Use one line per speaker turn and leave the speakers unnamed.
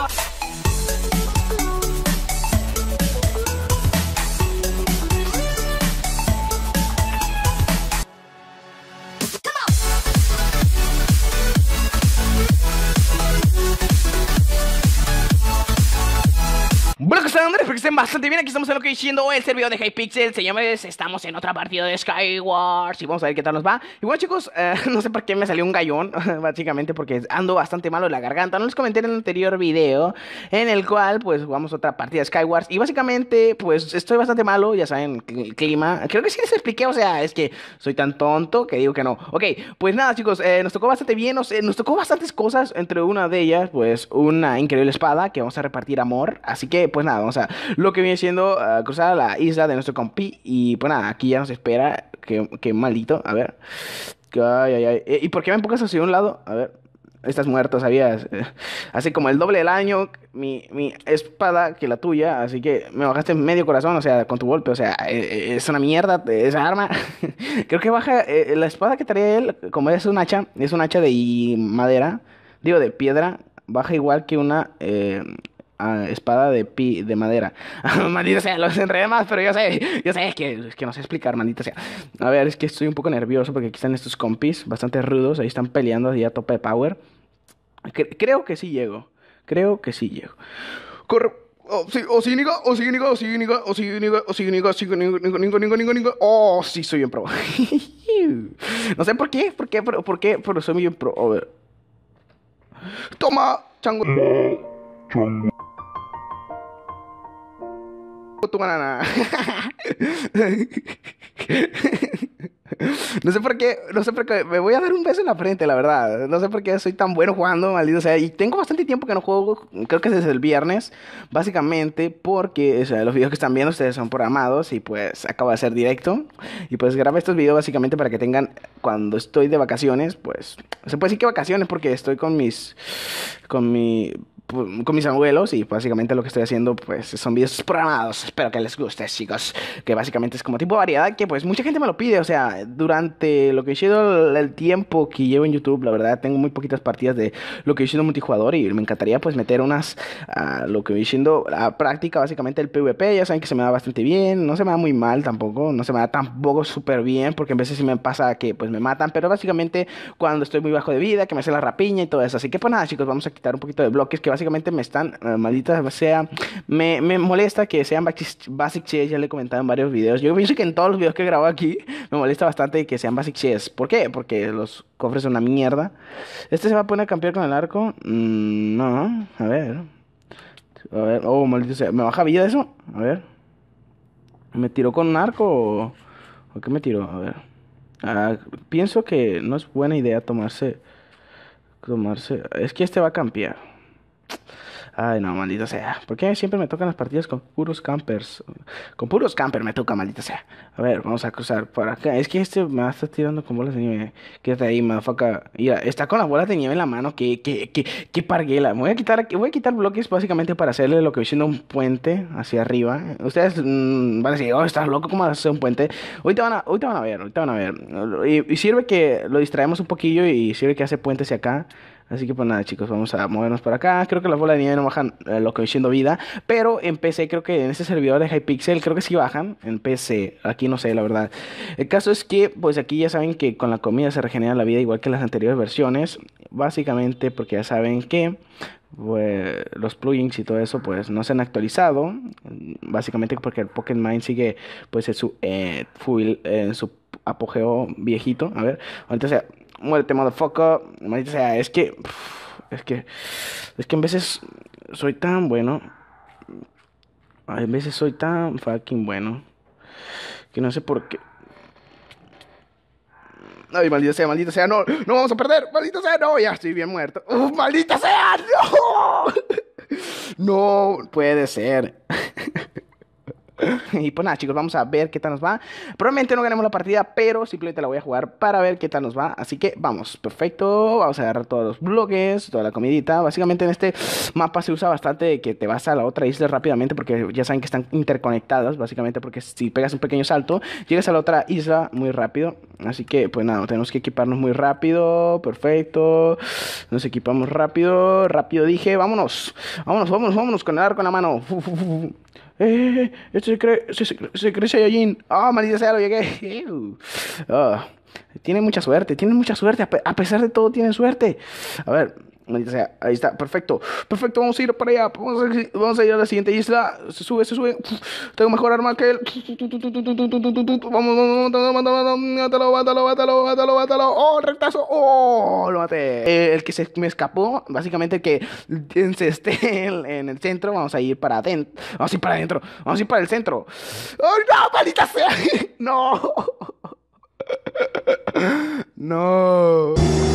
あっ Andrés, porque bastante bien. Aquí estamos en lo que diciendo el servidor de Hypixel. Señores, estamos en otra partida de Skywars. Y vamos a ver qué tal nos va. Y bueno, chicos, eh, no sé por qué me salió un gallón. Básicamente porque ando bastante malo en la garganta. No les comenté en el anterior video. En el cual, pues, jugamos otra partida de Skywars. Y básicamente, pues, estoy bastante malo. Ya saben, el clima. Creo que sí les expliqué. O sea, es que soy tan tonto que digo que no. Ok, pues nada, chicos. Eh, nos tocó bastante bien. O nos tocó bastantes cosas. Entre una de ellas, pues, una increíble espada que vamos a repartir amor. Así que, pues nada, vamos a sea, lo que viene siendo ah, cruzar la isla de nuestro compi. Y pues nada, aquí ya nos espera. Qué maldito, a ver. Ay, ay, ay. Eh, ¿Y por qué me empujas hacia un lado? A ver. Estás muerto, sabías. Hace como el doble del año mi, espada que la tuya, así que me bajaste medio corazón, o sea, con tu golpe, o sea, eh, eh, es una mierda esa arma. Creo que baja la espada que traía él, como es un hacha, es un hacha de madera, digo de piedra, baja igual que una, espada de pi, de madera. maldita sea, los enredé más, pero yo sé, yo sé, es que, es que no sé explicar, maldita sea. A ver, es que estoy un poco nervioso porque aquí están estos compis, bastante rudos, ahí están peleando ahí a tope de power. creo que sí llego, creo que sí llego. Corre. Oh, sí, o oh, sí, niga, o oh, sí, niga, o oh, sí, niga, o sí, niga, o sí, niga, sí, niga, niga, niga, oh, sí, soy bien pro. no sé por qué, por qué, pero, por qué, pero soy en pro. A ver. Toma, chango. Chango no sé por qué, no sé por qué, me voy a dar un beso en la frente, la verdad. No sé por qué soy tan bueno jugando, maldito sea. Y tengo bastante tiempo que no juego, creo que desde el viernes, básicamente porque los videos que están viendo ustedes son programados y pues acabo de hacer directo. Y pues grabé estos videos básicamente para que tengan, cuando estoy de vacaciones, pues, se puede decir que vacaciones porque estoy con mis, con mi con mis abuelos y básicamente lo que estoy haciendo pues son videos programados, espero que les guste chicos, que básicamente es como tipo variedad que pues mucha gente me lo pide, o sea, durante lo que he sido el tiempo que llevo en YouTube, la verdad tengo muy poquitas partidas de lo que he sido multijugador y me encantaría pues meter unas lo que he sido a práctica básicamente el PvP, ya saben que se me da bastante bien, no se me da muy mal tampoco, no se me da tampoco súper bien porque a veces sí me pasa que pues me matan, pero básicamente cuando estoy muy bajo de vida, que me hace la rapiña y todo eso, así que pues nada chicos, vamos a quitar un poquito de bloques que va básicamente me están, eh, maldita sea, me, molesta que sean basic Chess ya le he comentado en varios videos. Yo pienso que en todos los videos que grabo aquí me molesta bastante que sean basic Chess ¿Por qué? Porque los cofres son una mierda. ¿Este se va a poner a campear con el arco? Mm, no, a ver. A ver, oh, maldito sea, ¿me baja vida eso? A ver. ¿Me tiró con un arco o, ¿o qué me tiró? A ver. Ah, pienso que no es buena idea tomarse... Tomarse... Es que este va a campear. Ay, no, maldito sea. ¿Por qué siempre me tocan las partidas con puros campers? Con puros campers me toca, maldito sea. A ver, vamos a cruzar por acá. Es que este me va a estar tirando con bolas de nieve. Quédate ahí, motherfucker. Mira, está con las bolas de nieve en la mano. Qué parguela. voy a quitar, voy a quitar bloques básicamente para hacerle lo que estoy haciendo, un puente hacia arriba. Ustedes mm, van a decir, oh, estás loco, ¿cómo hacer un puente? Ahorita van a, van a ver, te van a ver. Y, sirve que lo distraemos un poquillo y sirve que hace puentes hacia acá. Así que pues nada, chicos, vamos a movernos para acá. Creo que las bolas de nieve no bajan eh, lo que voy siendo vida, pero en PC creo que en ese servidor de Hypixel creo que sí bajan. En PC, aquí no sé, la verdad. El caso es que pues aquí ya saben que con la comida se regenera la vida igual que en las anteriores versiones. Básicamente porque ya saben que pues, los plugins y todo eso pues no se han actualizado. Básicamente porque el Pokémon sigue pues en su, eh, full, en su apogeo viejito. A ver, entonces muérete, motherfucker. Maldita sea, es que. Es que. Es que en veces soy tan bueno. A veces soy tan fucking bueno. Que no sé por qué. Ay, maldita sea, maldita sea, no, no vamos a perder, maldita sea, no, ya estoy bien muerto. maldita sea, no. No puede ser. y pues nada, chicos, vamos a ver qué tal nos va. Probablemente no ganemos la partida, pero simplemente la voy a jugar para ver qué tal nos va. Así que vamos, perfecto. Vamos a agarrar todos los bloques, toda la comidita. Básicamente en este mapa se usa bastante que te vas a la otra isla rápidamente porque ya saben que están interconectadas, básicamente porque si pegas un pequeño salto, llegas a la otra isla muy rápido. Así que pues nada, tenemos que equiparnos muy rápido, perfecto. Nos equipamos rápido, rápido dije, vámonos. Vámonos, vámonos, vámonos con el arco en la mano. ¡Eh! Este se cree, se, crece se cree ¡Ah, oh, maldita sea, lo llegué! Oh, tiene mucha suerte, tiene mucha suerte. A pesar de todo, tiene suerte. A ver sea, ahí está, perfecto, perfecto, vamos a ir para allá, vamos a, ir a la siguiente isla, se sube, se sube, tengo mejor arma que él, vamos, vamos, vamos, mátalo, mátalo, mátalo, mátalo, oh, rectazo, oh, lo maté, eh, el que se me escapó, básicamente el que esté en, el centro, vamos a ir para adentro, vamos a ir para adentro, vamos a ir para el centro, oh, no, maldita sea, no, no.